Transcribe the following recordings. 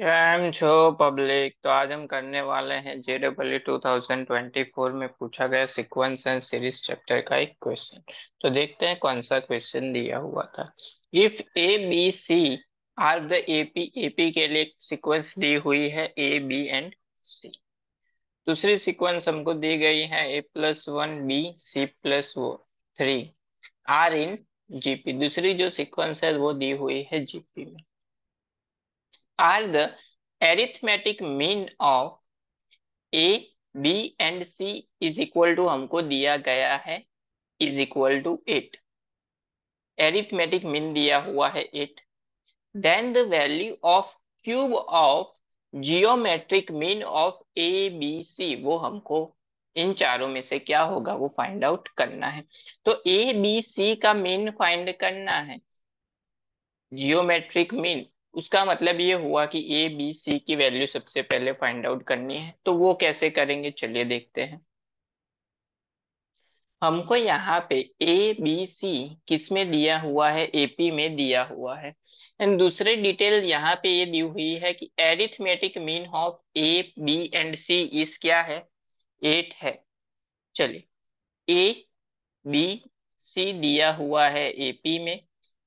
M छो public तो आज हम करने वाले हैं J double two thousand twenty four में पूछा गया सीक्वेंस एंड सीरीज चैप्टर का एक क्वेश्चन तो देखते हैं कौन सा क्वेश्चन दिया हुआ था if A B C are the A P A P के लिए सीक्वेंस दी हुई है ए बी एंड सी दूसरी सीक्वेंस हमको दी गई है a plus one b c plus वो थ्री आर इन जीपी दूसरी जो सिक्वेंस है वो दी हुई है जीपी में are the arithmetic mean of a b and c is equal to हमको दिया गया है is equal to eight arithmetic mean दिया हुआ है eight then the value of cube of geometric mean of a B c वो हमको इन चारों में से क्या होगा वो फाइंड आउट करना है तो ए बी सी का मीन फाइंड करना है जियोमेट्रिक मीन उसका मतलब ये हुआ कि ए बी सी की वैल्यू सबसे पहले फाइंड आउट करनी है तो वो कैसे करेंगे चलिए देखते हैं हमको यहाँ पे ए बी सी किस में दिया हुआ है एपी में दिया हुआ है एंड दूसरे डिटेल यहाँ पे ये दी हुई है कि arithmetic mean of a b and c is क्या है एट है चलिए ए बी सी दिया हुआ है एपी में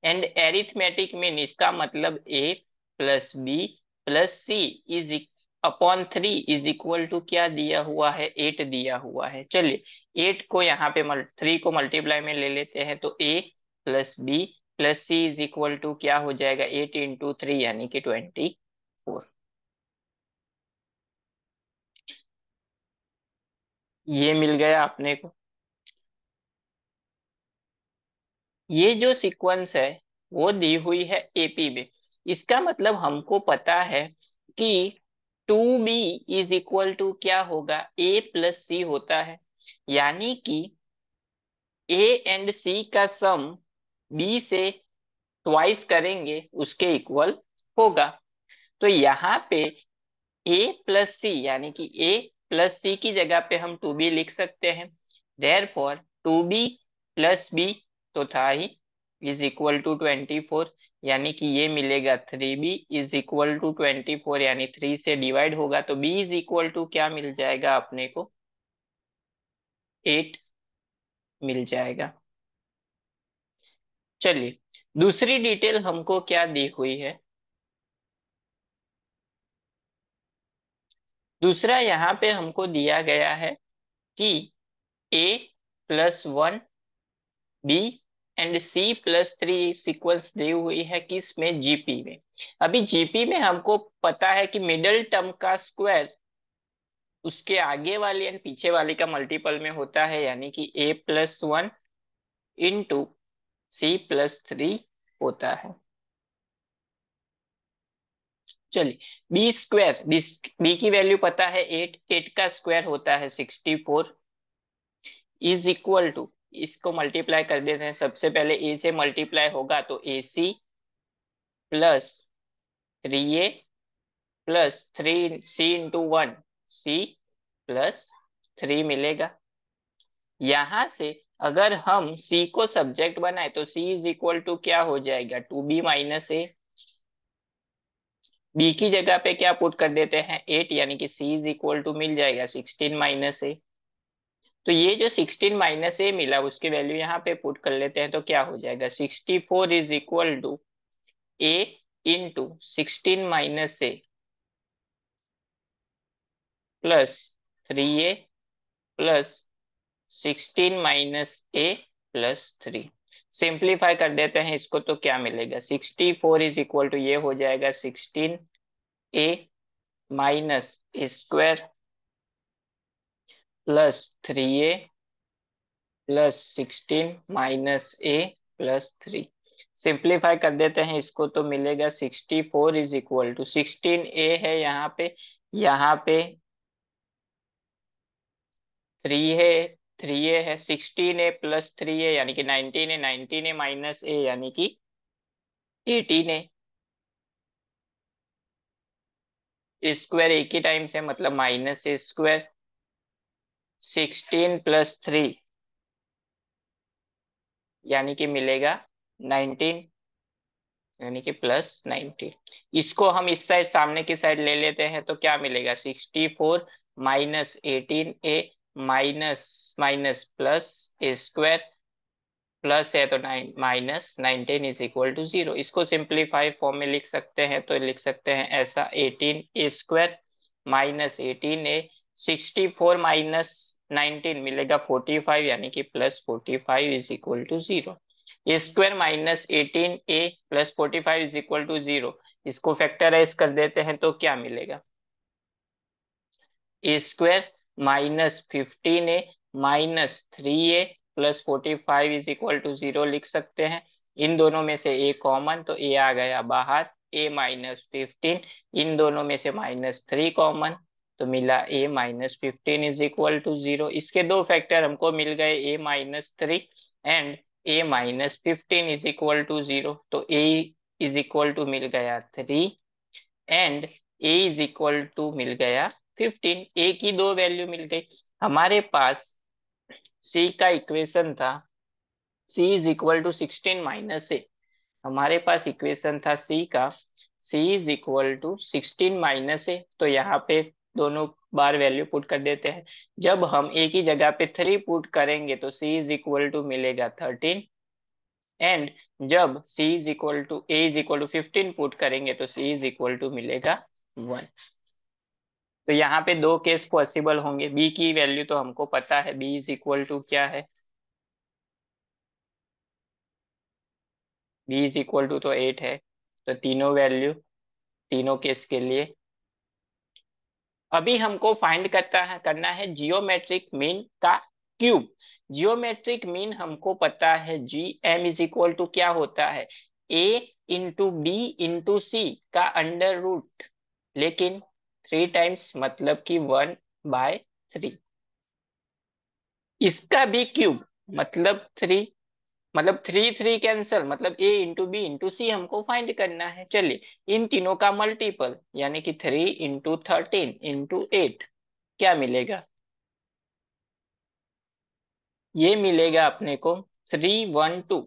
एंड एरिथमेटिक में इसका मतलब a plus b plus c is upon three is equal to क्या दिया हुआ है एट दिया हुआ है चलिए एट को यहाँ पे थ्री को मल्टीप्लाई में ले लेते हैं तो a plus b plus c is equal to क्या हो जाएगा एट इंटू थ्री यानी कि ट्वेंटी फोर ये मिल गया आपने को ये जो सीक्वेंस है वो दी हुई है एपी में इसका मतलब हमको पता है कि two b is equal to क्या होगा ए प्लस सी होता है यानी कि ए एंड सी का सम बी से ट्वाइस करेंगे उसके इक्वल होगा तो यहाँ पे ए प्लस सी यानी कि ए प्लस सी की जगह पे हम टू बी लिख सकते हैं therefore two b plus b तो था ही is equal to twenty four यानी कि ये मिलेगा three b is equal to twenty four यानी थ्री से डिवाइड होगा तो बी इज इक्वल टू क्या मिल जाएगा अपने को एट मिल जाएगा चलिए दूसरी डिटेल हमको क्या दी हुई है दूसरा यहाँ पे हमको दिया गया है कि a plus one b and c plus three sequence दी हुई है किस में जीपी में अभी जीपी में हमको पता है कि मिडल टर्म का स्क्वायर उसके आगे वाले एंड पीछे वाले का मल्टीपल में होता है यानी कि a plus one into c plus three होता है चलिए बी स्क्वायर बी की वैल्यू पता है एट एट का स्क्वायर होता है sixty four is equal to इसको मल्टीप्लाई कर देते हैं सबसे पहले ए से मल्टीप्लाई होगा तो a c plus three a plus three c into one c plus three मिलेगा यहां से अगर हम सी को सब्जेक्ट बनाए तो सी इज इक्वल टू क्या हो जाएगा two b minus a b की जगह पे क्या पुट कर देते हैं एट यानी कि सी इज इक्वल टू मिल जाएगा सिक्सटीन माइनस ए तो ये जो 16 माइनस ए मिला उसकी वैल्यू यहाँ पे पुट कर लेते हैं तो क्या हो जाएगा 64 four is equal to a into sixteen minus a plus three a plus sixteen minus a plus three simplify कर देते हैं इसको तो क्या मिलेगा sixty four is equal to ये हो जाएगा sixteen a minus square plus three a plus sixteen minus a plus three simplify कर देते हैं इसको तो मिलेगा sixty four is equal to sixteen a है यहाँ पे यहाँ पे थ्री है थ्री ए है sixteen a plus three a यानी कि nineteen a nineteen a minus a यानी कि एटीन ए स्क्वायर एक ही टाइम से मतलब minus a square sixteen plus three यानी कि मिलेगा नाइनटीन यानी कि प्लस नाइनटीन इसको हम इस साइड सामने की साइड ले लेते हैं तो क्या मिलेगा sixty four minus eighteen a minus minus plus a square plus है तो nine minus nineteen is equal to zero इसको सिंप्लीफाई फॉर्म में लिख सकते हैं तो लिख सकते हैं ऐसा eighteen a square minus eighteen a sixty four minus nineteen मिलेगा फोर्टी फाइव यानी कि plus forty five is equal to zero square minus eighteen a plus forty five is equal to zero इसको फैक्टराइज कर देते हैं तो क्या मिलेगा a square minus fifteen a minus three a plus forty five is equal to zero लिख सकते हैं इन दोनों में से ए कॉमन तो ए आ गया बाहर ए माइनस फिफ्टीन इन दोनों में से माइनस थ्री कॉमन तो मिला a minus fifteen is equal to zero इसके दो फैक्टर हमको मिल गए a minus three and a minus fifteen is equal to zero तो ए इज इक्वल टू मिल गया three and a is equal to मिल गया फिफ्टीन ए की दो वैल्यू मिल गई हमारे पास सी का इक्वेशन था C is equal to sixteen minus A हमारे पास इक्वेशन था सी का C is equal to sixteen minus A तो यहाँ पे दोनों बार वैल्यू पुट कर देते हैं जब हम एक ही जगह पे थ्री पुट करेंगे तो सी इज इक्वल टू मिलेगा थर्टीन एंड जब c is equal to a is equal to fifteen put करेंगे तो c इज इक्वल टू मिलेगा वन तो, तो यहाँ पे दो केस पॉसिबल होंगे b की वैल्यू तो हमको पता है b इज इक्वल टू क्या है बी इज इक्वल टू तो एट है तो तीनों वैल्यू तीनों केस के लिए अभी हमको फाइंड करता है करना है जियोमेट्रिक मीन का क्यूब जियोमेट्रिक मीन हमको पता है G M is equal to क्या होता है a into b into c का अंडर रूट लेकिन थ्री टाइम्स मतलब कि वन बाय थ्री इसका भी क्यूब मतलब थ्री मतलब थ्री थ्री कैंसल मतलब a into b into c हमको फाइंड करना है चलिए इन तीनों का मल्टीपल यानी कि three into thirteen into eight क्या मिलेगा ये मिलेगा अपने को थ्री वन टू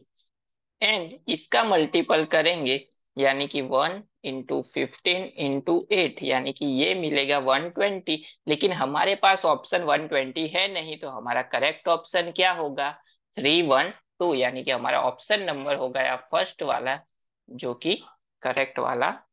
एंड इसका मल्टीपल करेंगे यानी कि one into fifteen into eight यानी कि ये मिलेगा वन ट्वेंटी लेकिन हमारे पास ऑप्शन वन ट्वेंटी है नहीं तो हमारा करेक्ट ऑप्शन क्या होगा थ्री वन टू तो यानी कि हमारा ऑप्शन नंबर हो गया फर्स्ट वाला जो कि करेक्ट वाला